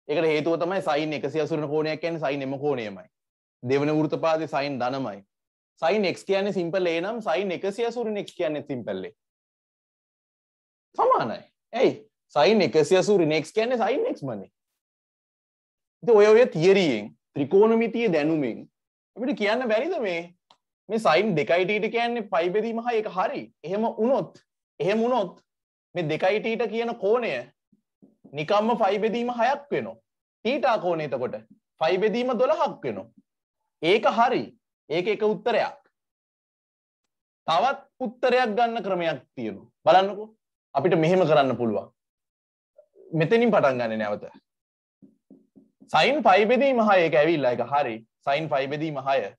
එකට හේතුව තමයි සයින් එකසි අසුරන කෝණයක් කියන්නේ සයින් එම කෝණයමයි දෙවන වෘතපාදය සයින් ධනමයි සයින් එක් කියන්නේ සිම්පල් ඒ නම් සයින් එකසිය සුරින් එක් කියන්නේ සිම්පල්ලේ සමානයි ඇයි සයින් එකසිය සුරින් එක් කියන්නේ සයින් එක් මනේ ඉතින් ඔය ඔය තියරියෙන් ත්‍රිකෝණමිතිය දැනුමින් අපිට කියන්න බැරිද මේ මේ සයින් දෙකයි ටීට කියන්නේ පයිබෙදීම හා එක හරි එහෙම වුණොත් එහෙම වුණොත් මේ දෙකයි ටීට කියන කෝණය නිකම්ම ෆයි බෙදීම හයක් වෙනවා. ටීටා කෝණය එතකොට ෆයි බෙදීම 12ක් වෙනවා. ඒක හරි. ඒක එක උත්තරයක්. තවත් උත්තරයක් ගන්න ක්‍රමයක් තියෙනවා. බලන්නකෝ. අපිට මෙහෙම කරන්න පුළුවන්. මෙතනින් පටන් ගන්න නැවත. සයින් ෆයි බෙදීම 6 ඒක ඇවිල්ලා ඒක හරි. සයින් ෆයි බෙදීම 6.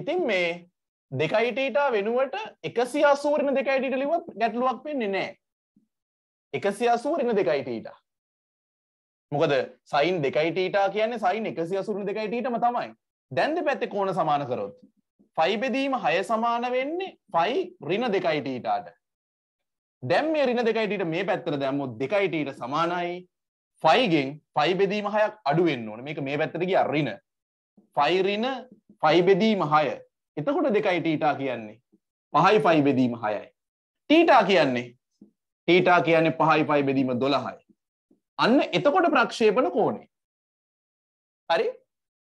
ඉතින් මේ දෙකයි ටීටා වෙනුවට 180 වෙන දෙකයි ටීට ලිව්වත් ගැටලුවක් වෙන්නේ නැහැ. එකසි අසුවරණ දෙකයිටට මොකද සයින් දෙකයිටට කියන්න සයින් එකසි අසුරු දෙකයිටම තමයි දැන්ද පැත්ත කෝන සමාන කරොත් ෆයිබෙදීම හය සමාන වෙන්නේ ෆයි රින දෙකයිටට දැම් මේ රින දෙකයිටට මේ පැත්තර දැම්මොත් දෙකයිටට සමානයි ෆයිගෙන් ෆයිබෙදීම හයක් අඩුවෙන්න්න ඕන මේක මේ පැත්තරග අරින ෆයිරින ෆයිබෙදීම හය එතකොට දෙකයිටට කියන්නේ පහයි ෆයිබෙදීම හයයි ටීටා කියන්නේ ටීටා කියන්නේ පහයි පයි බෙදීම දොළහයි. අන්න එතකොට ප්‍රක්ෂේපන කෝනේ. හරි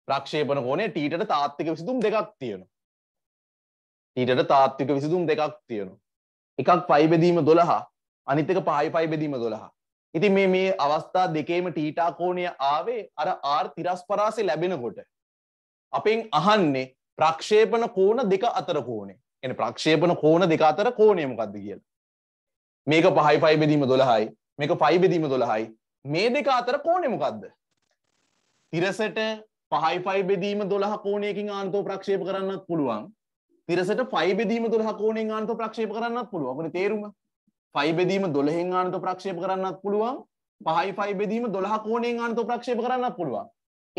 ප්‍රක්ෂේපන කෝනේ ටීට තාත්තික විසිදුම් දෙකක් තියෙනවා. ටීට තාත්තික විසිදුම් දෙකක් තියෙනවා. එකක් පයිබෙදීම දොළහා අනිතක පහයි පයි බෙදීම දොළහා. ඉති මේ මේ අවස්ථා දෙකේම ටීටා කෝණය ආවේ අර ආර් තිරස්පරාසේ ලැබෙනකොට. අපෙන් අහන්නේ ප්‍රක්ෂේපන කෝන දෙක අතර කෝනේ එන ප්‍රක්ෂේපන කෝන දෙක අතර කෝණයමකක්ද කියලා. මේක පහයි පයි බෙදීම දොළහයි මේක පයි බෙදීම දොළහයි මේ දෙක අතර කෝනෙමකක්ද තිරසට පහයි පයි බෙදීම දොළහ කෝනයකින් ආන්තෝ ප්‍රක්ෂේප කරන්නත් පුළුවන් තිරසට පයි බෙදීම දොළහ කෝනෙන් ආන්ත ප්‍රක්ෂේප කරන්නත් පුළුවන් අපට තේරුම පයි බෙදීම දොළහෙන් ආන්ත ප්‍රක්ෂේප කරන්නත් පුළුවන් පහයි පයි බෙදීම දොළහ කෝනෙන් අනතු ප්‍රක්ෂේප කරන්න පුළුවන්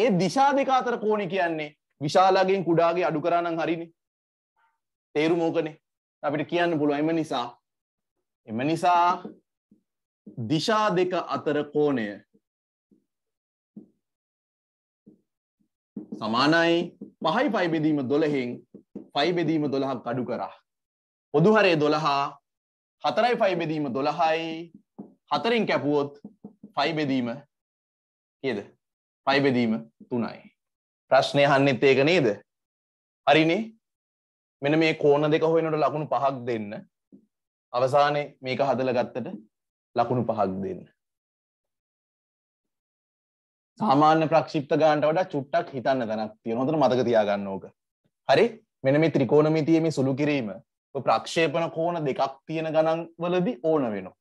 ඒ දිශා දෙක අතර කෝණි කියන්නේ විශාලාගෙන් කුඩාගේ අඩු කරන්න හරිනි තේරු මෝකනේ අපිට කියන්න පුළුවන් එම නිසා එම නිසා දිශා දෙක අතර කෝණය සමානයි පහයි පයිබෙදීම දොළහෙෙන් පයිබෙදීම දොළහක් අඩු කරා. පොදුහරේ දොළහා හතරයි පයිබෙදීම දොළහයි හතරින් කැපුවොත් පයිබෙදීම කියද පයිබෙදීම තුනයි. ප්‍රශ්නය හන්නෙත් ඒක නේද. හරිනේ මෙන මේ කෝන දෙක හොයනට ලකුණු පහක් දෙන්න අවසානයේ මේක හදල ගත්තට ලකුණු පහක් දෙන්න. සාමාන්‍ය ප්‍රක්ෂිප්ත ගාන්ට වඩා චුට්ටක් හිතන්න තැනක් තියෙන හොඳට මතක තියාගන්න ඕක. හරි මෙන්න මේ ත්‍රිකෝණමිතියේ මේ සුළු කිරීම ප්‍රක්ෂේපන කෝණ දෙකක් තියෙන ගණන් වලදී ඕන වෙනවා.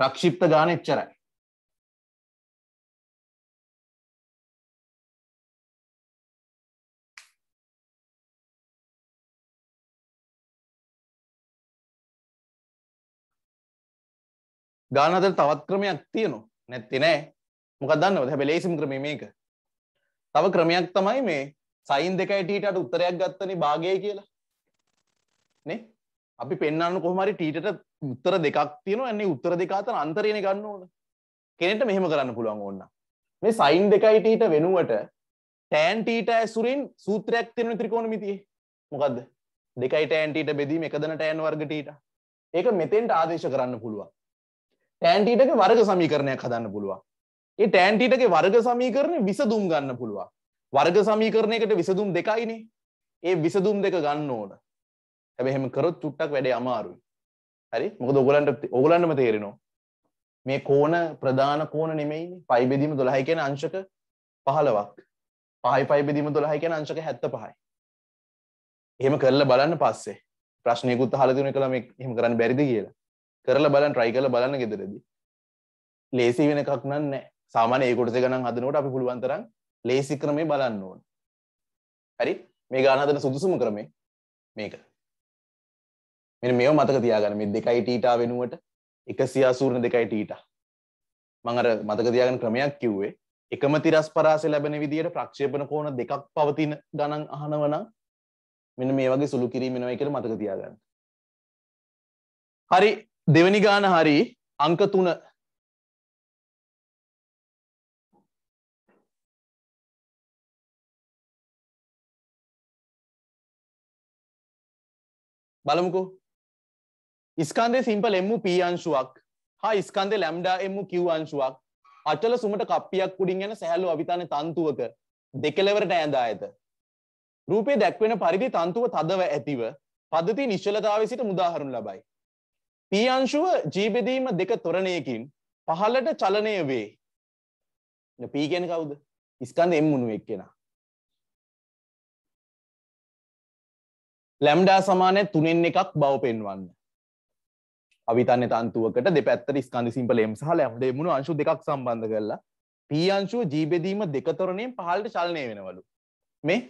ප්‍රක්ෂිප්ත ගාන එච්චරයි. ගාන අතර තවත් ක්‍රමයක් තියෙනවා නැත්ති නෑ මොක දන්නවද හැබ ලේසිම් ක්‍රම මේක තව ක්‍රමයක් තමයි මේ සයින් දෙකයිටට උත්තරයක් ගත්තන භාගය කියලා නේ අපි පෙන්න්න කොහමරි ටීට උත්තර දෙකක් තියෙන ඇන්නේ උත්තර දෙකාතන අන්තරයන ගන්න ඕන කෙනෙට මෙහෙම කරන්න පුළුවන් ඕන්න මේ සයින් දෙකයිටට වෙනුවට ටෑන්ටීට ඇසුරින් සූත්‍රයක් තියෙන ත්‍රිකෝණ මිතිය මොකක්ද දෙකයිටෑන්ටීට බෙදීම එකදන ටෑන් වර්ගටීට ඒක මෙතෙන්ට ආදේශ කරන්න පුළුවන් ටෑන්ටීටක වර්ග සමීකරණයක් හදන්න පුළුවන් ඒ ටෑන්ටීටගේ වර්ග සමීකරණය විසදුම් ගන්න පුළුවන් වර්ග සමීකරණයකට විසදුම් දෙකයිනේ ඒ විසදුම් දෙක ගන්න ඕන හැබැහෙම කරොත් චුට්ටක් වැඩේ අමාරුයි හරි මොකද ඔගලන්ට ඕගලන්නම තේරෙනවා මේ කෝන ප්‍රධාන කෝන නෙමෙයිනි පයිබෙදීම දොළහයි කියන අංශක පහලවක් පහයි පයිබෙදීම දොළහයි කියන අංශක හැත්ත පහයි එහෙම කරලා බලන්න පස්සේ ප්‍රශ්නයකුත් අහලා තියෙන එකලා මේ එහෙම කරන්න බැරිද කියලා කරලා බලන් ට්‍රයි කරලා බලන්න ගෙදරදී ලේසි වෙන එකක් නෑ සාමාන්‍ය ඒ කොටස ගණන් හදනකොට අපි පුළුවන් තරම් ලේසි ක්‍රමේ බලන්න ඕන හරි මේ ගාන හදන සුදුසුම ක්‍රමේ මේක මෙන්න මේව මතක තියාගන්න මේ දෙකයි ටීටා වෙනුවට 180 දෙකයි ටීටා මම අර මතක තියාගන්න ක්‍රමයක් කිව්වේ එකම තිරස් පරාසය ලැබෙන විදිහට ප්‍රක්ෂේපණ කෝණ දෙකක් පවතින ගණන් අහනවනම් මෙන්න මේ වගේ සුළු කිරීම වෙනවා කියලා මතක තියාගන්න. හරි දෙවැනි ගාන හරි අංක තුන බලමුකෝ ඉස්කන්දේ සිම්පල් එම්මු පී අංශුවක් හා ඉස්කන්දේ ලැම්ඩා එම්මු කිව් අංශුවක් අටල සුමට කප්පියක් උඩින් යන සැහැල්ලු අවිතාන තන්තුවක දෙකලෙවරට ඇඳා ඇත රූපේ දැක්වෙන පරිදි තන්තුව තදව ඇතිව පද්ධති නිශ්චලතාවය සිට මුදාහරුණු ලබයි පීයංශුව ජීබෙදීම දෙක තොරණයකින් පහලට චලනය වේ පීගැන කවුද ඉස්කන්ද එම්මුණු එක් කෙනා ලැම්ඩා සමානය තුනෙන් එකක් බව පෙන්වන්න අවිතන්න තන්තුවකට දෙපැත්තර ස්කන්ද සිම්පල එම් සහ ලැම්ඩ එමුණු අංශු දෙකක් සම්බන්ධ කරලා පීයංශුව ජීබෙදීම දෙකතොරණයෙන් පහලට චලනය වෙනවලු මේ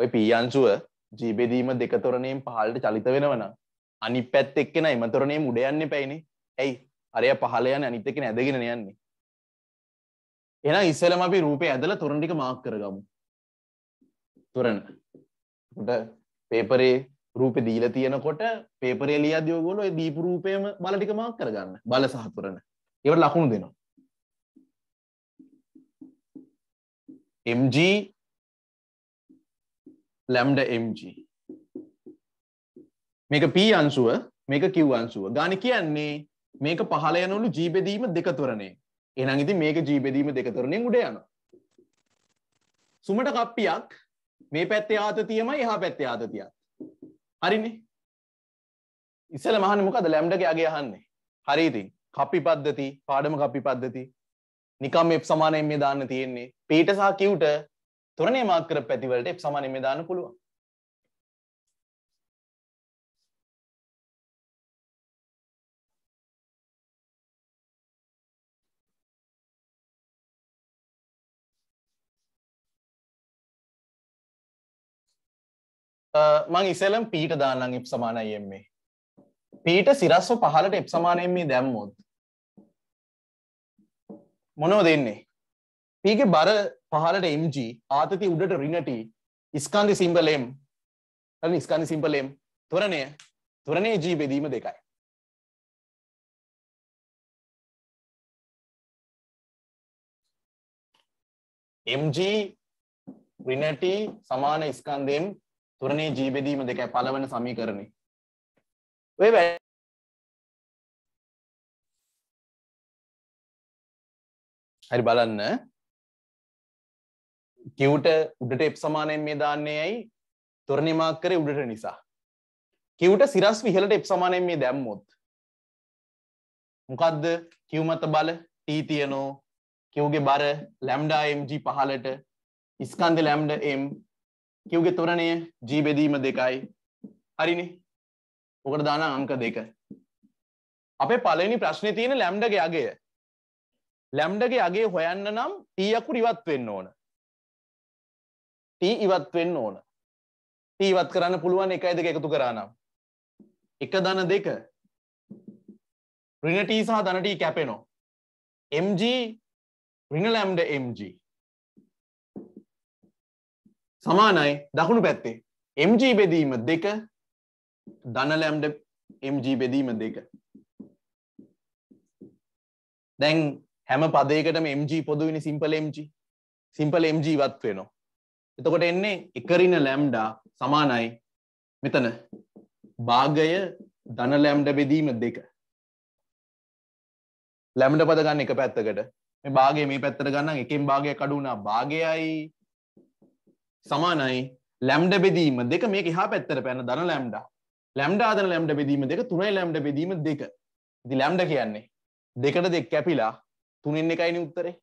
ඔය පීයංශුව ජීබෙදීම දෙකතොරණයෙන් පහලට චලිත වෙනවනම් අනි පැත් එක්කෙන එමතරනේ මුඩයන්න පැයිනි ඇයි අරය පහලයන අනිතක නැදගෙන යන්නේ එන ඉස්සලම අපි රූපය ඇදල තොරන්ටික මාක් කරගමු තුරන පේපරේ රූප දීල තියෙනකොට පේපරේලිය දියෝගොල දීපු රූපයම බලටික මාක් කරගන්න බල සහතුරන ඒවට ලකුණු දෙනවා MG ලැම්ඩ MG මේක P අංශුව මේක Q අංශුව. ගණ කියන්නේ මේක පහළ යනවලු G බෙදීම දෙක තොරණේ. එහෙනම් ඉතින් මේක G බෙදීම දෙක තොරණෙන් උඩ යනවා. සුමට කප්පියක් මේ පැත්තේ ආතතියමයි එහා පැත්තේ ආතතියත්. හරිනේ. ඉස්සෙල්ලා මහන්නේ මොකද ලැම්ඩගේ අගේ අහන්නේ. හරි ඉතින්. කප්පි පද්ධති, පාඩම කප්පි පද්ධති. නිකම් F සමානයෙන් මේ දාන්න තියෙන්නේ. Pට සහ Qට තොරණේ මාක් කරපු පැති වලට F සමානයෙන් මේ දාන්න පුළුවන්. මං ඉසලම් පීට දානන් එප් සමානයි එම්මේ පීට සිරස්ව පහලට එප් සමානයම්මේ දැම්මොත් මොනව දෙන්නේ පීගේ බර පහලට MG ආතති උඩට රිනට ඉස්කන්දි සිම්බලම් ස්කන්දි සිම්පලම් තොරණය තොරණේ ජී බෙදීම දෙකයි MG රිනට සමාන ඉස්කන්දයම් තුරණේ ජීබෙදීම දෙකයි පළවන සමීකරණය. ඔය වැඩ හරි බලන්න කිව්ට උඩට එප් සමානයෙන් මේ දාන්නේයයි තොරණි මාක් කරේ උඩට නිසා. කිව්ට සිරස් විහලට එප් සමානයෙන් මේ දැම්මොත්. මොකද්ද කිව් මත බල t තියනෝ කිව්ගේ බර ලැම්ඩා mg පහලට ස්කන්ධ ලැම්ඩා m කිව්ගේ තොරණය ජී බෙදීම දෙකයි හරිනි ඔකට දාන අංක දෙක අපේ පලනි ප්‍රශ්නය තියෙන ලැම්ඩගේ අගේ ලැම්ඩගේ අගේ හොයන්න නම් ටීයකු ඉවත් වෙන්න ඕන ටී ඉවත් වෙන්න ඕන ටීවත් කරන්න පුළුවන් එකයි දෙක එකතු කරනම් එක දන දෙක රිනටී සහ දනටී කැපෙනෝ MG රින ලැම්ඩ MG සමානයි දකුණු පැත්තේ MG බෙදීම දෙක දනලැම්ඩ MG බෙදීම දෙක දැන් හැම පදයකටම MG පොදුවිනි සිම්පල MG සිම්පල MG වත් වෙනවා එතකොට එන්නේ එකරින ලැම්ඩා සමානයි මෙතන භාගය දන ලැම්ඩ බෙදීම දෙක ලැම්ඩ පද ගන්න එක පැත්තකට මේ භාගය මේ පැත්තට ගන්න එකෙන් භාගයක් අඩු වුණා භාගයයි සමානයි ලැම්ඩ බෙදීම දෙක මේ හා පැත්තර පැන දන ලැම්ඩා ලැම්ඩ ආදන ලැම්ඩ බෙදීම දෙක තුනයි ලැම්ඩ බෙදීම දෙක ඉති ලැම්ඩ කියන්නේ දෙකට දෙක් කැපිලා තුනෙන් එකයින උත්තරේ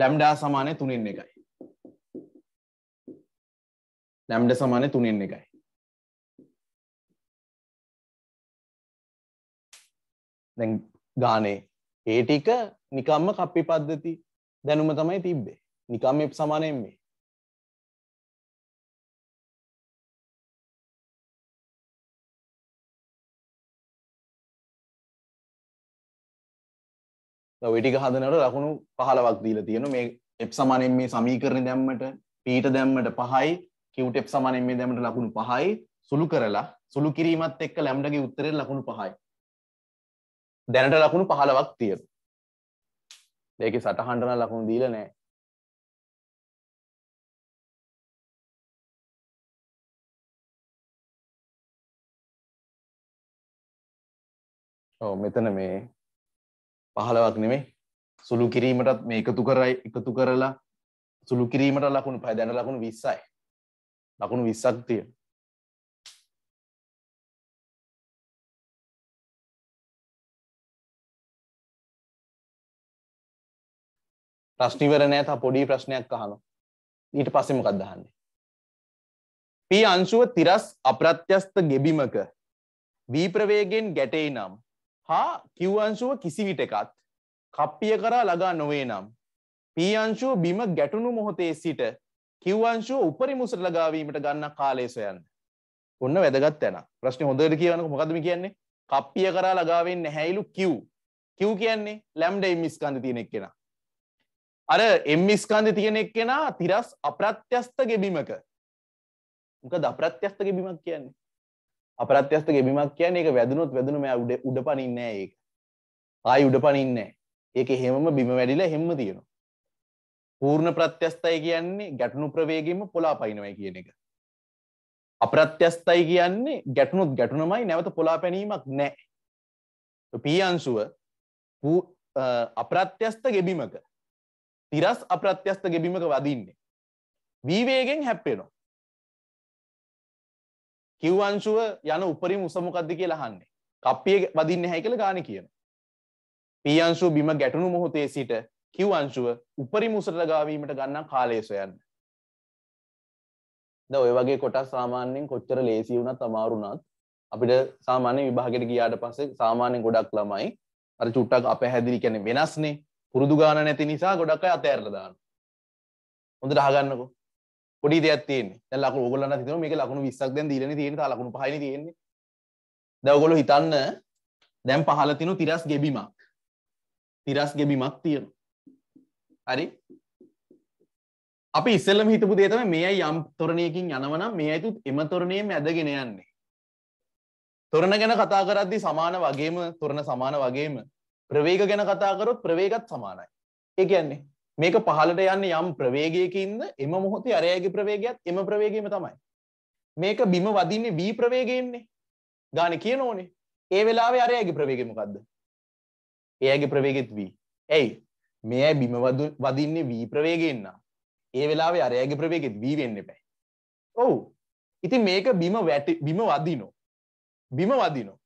ලැම්ඩා සමානය තුනෙන් එකයි ලැම්ඩ සමානය තුනෙන් එකයි දැ ගානේ ඒටික නිකම්ම කප්පි පද්ධති දැනුම තමයි තිබ්බේ නිකම් එප් සමානයෙන් මේ වෙටික හදනට ලකුණු පහලවක් දීල තියෙන මේ එප් සමානෙන් මේ සමීකරණ දැම්මට පීට දැම්මට පහයි කිව්ටෙප් සමානෙන් මේ දැමට ලකුණු පහයි සුළු කරලා සුළු කිරීමත් එක්ක ලැම්ඩගේ උත්තරෙන් ලකුණු පහයි දැනට ලකුණු පහලවක් තියෙන ඒක සටහන්ටන ලකුණු දීල නෑ ඔව මෙතන මේ පහලවක් නෙමේ සුළු කිරීමටත් මේ එකතු කරයි එකතු කරලා සුළු කිරීමට ලකුණු පහ දැන ලකුණු විස්සයි ලකුණු විස්සක් තිය ප්‍රශ්නිවර නෑ තා පොඩි ප්‍රශ්නයක් අහනවා ඊට පස්සේ මොකක්ද අහන්නේ පී අංශුව තිරස් අප්‍රත්‍යස්ත ගෙබිමක වී ප්‍රවේගයෙන් ගැටෙයි නම් හා කිව්වංශුව කිසිවිට එකත් කප්පිය කරා ලගා නොවේ නම් පීයංශුව බිම ගැටුණු මොහොතේ සිට කිව්වංශුව උපරි මුසට ලගාවීමට ගන්න කාලය සොයන්න. ඔන්න වැදගත් තැන ප්‍රශ්න හොඳට කියවනක මොකදම කියන්නේ කප්පිය කරා ලගාවෙන් නැහැයිලු කිව් කිව් කියන්නේ ලැම්ඩ එම්මිස්කන්ධ තියෙන එක්කෙනා. අර එම්මිස්කන්ධ තියෙන එක්කෙනා තිරස් අප්‍රත්‍යස්ත ගෙබිමක මොකද අප්‍රත්‍යස්ත ගෙබිමක් කියන්නේ අපරත්‍යස්ත ගෙබිමක් කියන්නේ ඒක වැදුනොත් වැදුන මෙයා උඩ උඩ පනින්නේ නැහැ ඒක. ආයි උඩ පනින්නේ නැහැ. ඒක හැමම බිම වැඩිලා හැමම තියෙනවා. පූර්ණ ප්‍රත්‍යස්තයි කියන්නේ ගැටුණු ප්‍රවේගයෙන්ම පොලා පනිනවා කියන එක. අප්‍රත්‍යස්තයි කියන්නේ ගැටුණුත් ගැටුණමයි නැවත පොලා පැනීමක් නැහැ. පී අංශුව අප්‍රත්‍යස්ත ගෙබිමක තිරස් අප්‍රත්‍යස්ත ගෙබිමක වදින්නේ. වීවේගෙන් හැප්පෙනවා. කිව්වංශුව යන උපරිම උස මොකක්ද කියලා අහන්නේ. කප්පිය වදින්නේ නැහැ කියලා ගානේ කියන. පීයංශුව බිම ගැටුණු මොහොතේ සිට කිව්වංශුව උපරිම උසට ගාවීමට ගන්නා කාලය සොයන්න. දැන් ඔය වගේ කොටස් සාමාන්‍යයෙන් කොච්චර ලේසි වුණත් අමාරු වුණත් අපිට සාමාන්‍ය විභාගයට ගියාට පස්සේ සාමාන්‍යයෙන් ගොඩක් ළමයි අර චුට්ටක් අපැහැදිලි කියන්නේ වෙනස්නේ. පුරුදු ගාන නැති නිසා ගොඩක් අය අතෑරලා දානවා. හොඳට අහගන්නකෝ. පොඩි දෙයක් තියෙන්නේ ලකු ඔගොල්ලන්න හිතන මේක ලකුණු 20ක් දැන් දීලා නේ තියෙන්නේ තා ලකුණු 5යි තියෙන්නේ දැන් ඔගොල්ලෝ හිතන්න දැන් පහළ තිනු තිරස් ගෙබිමක් තිරස් ගෙබිමක් තියෙනවා හරි අපි ඉස්සෙල්ලම හිතපු දේ තමයි මේයි යම් තොරණයකින් යනවා නම් මේ අයිතුත් එම තොරණයෙන් ඇදගෙන යන්නේ තොරණ ගැන කතා කරද්දී සමාන වගේම තොරණ සමාන වගේම ප්‍රවේග ගැන කතා කරොත් ප්‍රවේගත් සමානයි ඒ කියන්නේ මේක පහළට යන්න යම් ප්‍රවේගයකින්ද එම මොහොතේ අරයගේ ප්‍රවේගයක්ත් එම ප්‍රවේගීම තමයි. මේක බිම වදින්නේ වී ප්‍රවේගයෙන්නේ ගාන කියන ඕනේ ඒ වෙලාවේ අරයගේ ප්‍රවේගමකක්ද. ඒයගේ ප්‍රවේගෙත් වී. ඇයි මෙය බිම වදින්නේ වී ප්‍රවේගෙන්න්න. ඒ වෙලාවේ අරයගේ ප්‍රවේගෙත් වී වෙන්න පැයි. ඔවු ඉති මේක බිම වැට බිම වදිනෝ. බිම වදිනෝ.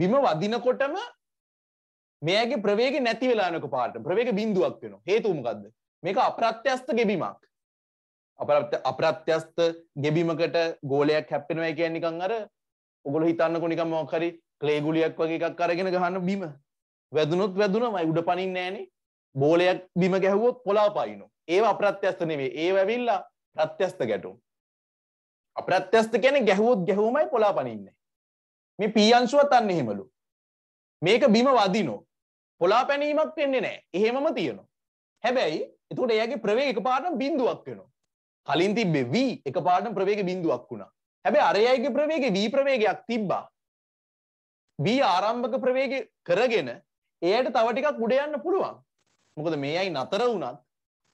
බිම වදිනකොටම මේගේ ප්‍රවේග නැති වෙලානක පාට ප්‍රවේග බින්දුවක් වෙන හේතුමකක්ද මේක අප්‍රත්‍යස්ත ගෙබීමක් අප්‍රත්‍යස්ත ගෙබීමකට ගෝලයක් හැප්පෙනවා කියන්නකං අර ඔගොල හිතන්න කොනිකම් මොකරි ක්ලේගුලියක් වගේ එකක් අරගෙන ගහන්න බිම වැදුනොත් වැදුනමයි උඩ පනින් නෑනේ බෝලයක් බිම ගැහුවොත් පොලා පයිනු ඒ අප්‍රත්‍යස්ත නෙවේ ඒ වැවිල්ලා ප්‍රත්‍යස්ත ගැටුම් අප්‍රත්‍යස්ත ගැන ගැහුවොත් ගැහුවමයි පොලා පනින්නේ මේ පීයංශුවත් අන්න එහෙමලු මේක බිම වදිනෝ පොලා පැනීමක් වෙන්නේ නෑ එහෙමම තියෙනවා හැබැයි එතකොට එයාගේ ප්‍රවේග එකපාරටම බිඳුවක් වෙනවා කලින් තිබ්බේ v එකපාරටම ප්‍රවේග බිඳුවක් වුණා හැබැයි අර එයාගේ ප්‍රවේගේ v ප්‍රවේගයක් තිබ්බා v ආරම්භක ප්‍රවේග කරගෙන එයාට තව ටිකක් උඩ යන්න පුළුවන් මොකද මේ අය නතර වුණත්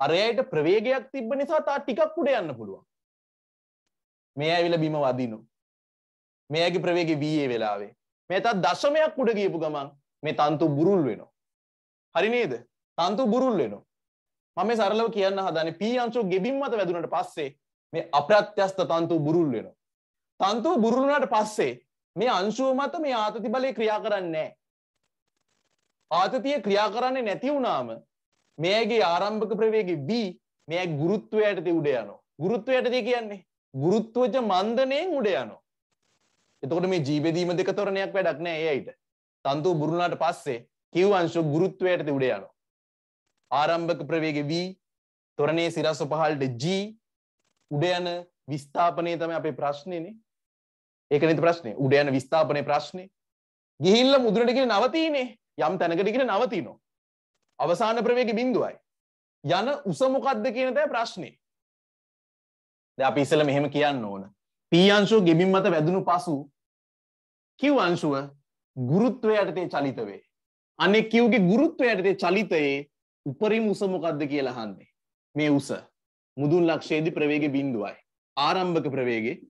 අර එයාට ප්‍රවේගයක් තිබ්බ නිසා තා ටිකක් උඩ යන්න පුළුවන් මේ ඇවිල බිම වදිනු මේ ඇගේ ප්‍රවේගේ වයේ වෙලාවේ මේ තත් දශමයක් උඩ ගියපු ගමන් මේ තන්තු බුරුල් වෙනවා හරි නේද තන්තු බුරුල් වෙනවා මම මේ සරලව කියන්න හදන්නේ p අංශු ගෙබිම් මත වැදුනට පස්සේ මේ අප්‍රත්‍යස්ත තන්තු බුරුල් වෙනවා තන්තු බුරුල් වුණාට පස්සේ මේ අංශුව මත මේ ආතති බලය ක්‍රියා කරන්නේ නැහැ ආතතිය ක්‍රියා කරන්නේ නැති වුණාම මේගේ ආරම්භක ප්‍රවේගේ B මේ ගුරුත්වයට තේ උඩ යනවා ගුරුත්වයට තේ කියන්නේ ගුරුත්වජ මන්දනයෙන් උඩ යනවා එතකොට මේ ජීවදීම දෙක තොරණයක් වැඩක් නෑ ඒ අයිට තන්තු බුරුණාට පස්සේ කිව්වංශ ගුරුත්වයට උඩ යනවා. ආරම්භක ප්‍රවේග V තොරණේ සිරස් පහළට G උඩ යන විස්ථාපනය තමයි අපේ ප්‍රශ්නේනේ. ඒකනේ ප්‍රශ්නේ. උඩ යන විස්ථාපනයේ ප්‍රශ්නේ. ගිහිල්ලා මුදුනට ගිහින් නවතිනේ. යම් තැනකට ගිහින් නවතිනවා. අවසාන ප්‍රවේග බිඳුවයි. යන උස මොකද්ද කියන තමයි ප්‍රශ්නේ. දැන් අපි ඉස්සෙල්ලා මෙහෙම කියන්න ඕන. P අංශුව ගෙබින් මත වැදුණු පසු Q අංශුව ගුරුත්වයට තේ චලිත වේ. අනෙක්කිවගේ ගුරුත්වයටතේ චලිතයේ උපරිම උසමොකක්ද කියලා හන්නේ. මේ උස මුදුන් ලක්ෂේදි ප්‍රවේග බින්දුවයි. ආරම්භක ප්‍රවේගේ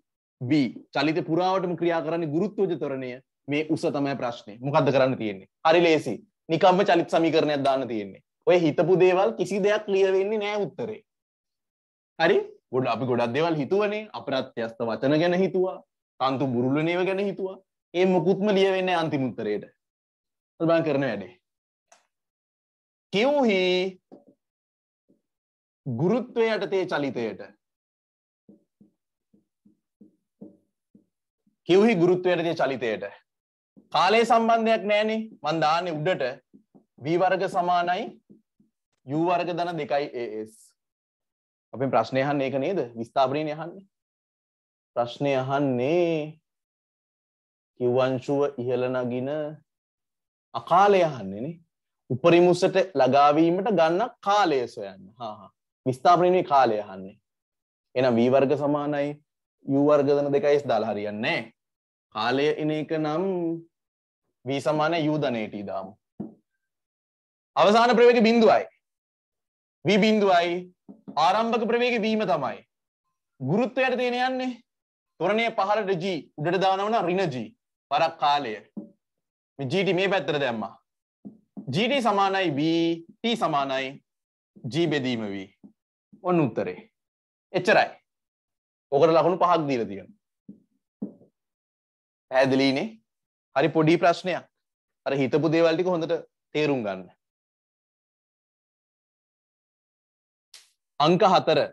B චලිත පුරාවටම ක්‍රියා කරන්නේ ගුරුත්වජ තරණය මේ උස තමයි ප්‍රශ්නේ. මොකද්ද කරන්න තියෙන්නේ? හරි ලේසි. නිකම්ම චලිත සමීකරණයක් දාන්න තියෙන්නේ. ඔය හිතපු දේවල් කිසි දෙයක් ක්ලියර් වෙන්නේ නැහැ උත්තරේ. හරි? ගොඩ අපි ගොඩක් දේවල් හිතුවනේ. අප්‍රත්‍යස්ත වචන ගැන හිතුවා. තන්තු බුරුල්වනේව ගැන හිතුවා. ඒ මොකුත්ම ලියවෙන්නේ නැහැ අන්තිම උත්තරේට. ඔබන් කරන වැඩේ. කිව්හි ගුරුත්වය යටතේ චලිතයට කිව්හි ගුරුත්වයටතේ චලිතයට කාලේ සම්බන්ධයක් නෑනේ මන් දාන්නේ උඩට වීවර්ග සමානයි යවර්ග දන දෙකයි ඒස් අපේ ප්‍රශ්නය අහන්න ඒක නේද විස්ථාපනීය අහන්නේ ප්‍රශ්නය අහන්නේ කිව්වංශුව ඉහළ නගින අකාලය අහන්නේනේ උපරිම උසට ලගාවීමට ගන්න කාලය සොයන්න. හා හා. විස්ථාපන නෙවෙයි කාලය අහන්නේ. එහෙනම් v වර්ග සමානයි u වර්ග ධන 2s දාලා හරියන්නේ නැහැ. කාලය එන එක නම් v සමානයි u ධනයට දාමු. අවසාන ප්‍රවේග බිඳුවයි. v බිඳුවයි ආරම්භක ප්‍රවේග වීම තමයි. ගුරුත්වයට තියෙන යන්නේ තොරණයේ පහළට g උඩට දානවා නම් ඍණ g වරක් කාලය මේ GT මේ පැත්තර දැම්මා GT සමානයි B T සමානයි G බෙදීම වී ඔන්න උත්තරේ එච්චරයි ඕකට ලකුණු පහක් දීලා තියෙනවා පැහැදිලිනේ හරි පොඩි ප්‍රශ්නයක් අර හිතපු දේවල් ටික හොඳට තේරුම් ගන්න අංක 4